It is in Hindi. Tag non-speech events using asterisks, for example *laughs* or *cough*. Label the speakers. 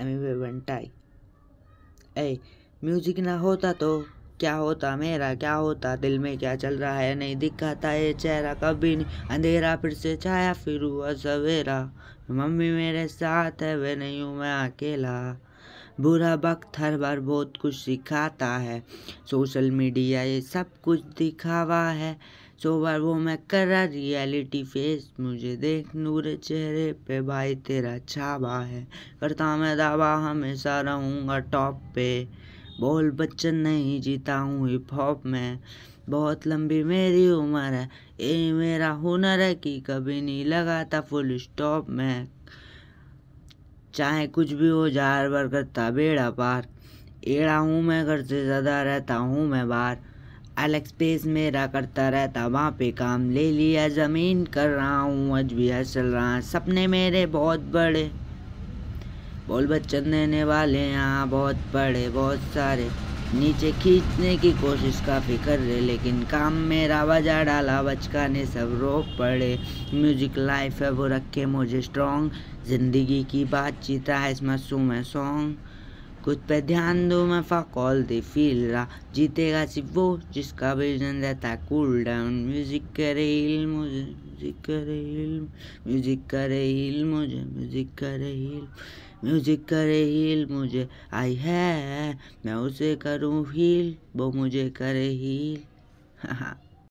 Speaker 1: अमीबे बंटाई ए म्यूजिक ना होता तो क्या होता मेरा क्या होता दिल में क्या चल रहा है नहीं दिखाता ये चेहरा कभी नहीं अंधेरा फिर से छाया फिर हुआ सवेरा मम्मी मेरे साथ है वे नहीं हूँ मैं अकेला बुरा वक्त हर बार बहुत कुछ सिखाता है सोशल मीडिया ये सब कुछ दिखावा है सो बार वो मैं करा रियलिटी फेस मुझे देख नूर चेहरे पे भाई तेरा छाबा है करता मैं दावा हमेशा रहूँगा टॉप पे बोल बच्चन नहीं जीता हूँ हिप हॉप में बहुत लंबी मेरी उम्र है ये मेरा हुनर है कि कभी नहीं लगाता फुल स्टॉप में चाहे कुछ भी हो जार बार करता बेड़ा पार एड़ा हूँ मैं घर से ज़्यादा रहता हूँ मैं बाहर एलेक्स स्पेस मेरा करता रहता वहाँ पे काम ले लिया ज़मीन कर रहा हूँ आज भी चल रहा सपने मेरे बहुत बड़े बोल बच्चन देने वाले यहाँ बहुत बड़े बहुत सारे नीचे खींचने की कोशिश काफ़ी कर रहे लेकिन काम मेरा बजा डाला बचका ने सब रो पड़े म्यूजिक लाइफ है वो रखे मुझे स्ट्रॉन्ग ज़िंदगी की बातचीत है इसमें सुम है सॉन्ग कुछ पे ध्यान दो मैं फक ऑल दे फील रहा जीतेगा सिर्फ वो जिसका विजन रहता है कूल डाउन म्यूजिक करे हिल मुझे म्यूजिक करे हिल म्यूजिक करे हिल मुझे म्यूजिक करे हिल म्यूजिक करे हील मुझे आई है मैं उसे करूँ हील वो मुझे करे हील हाँ *laughs*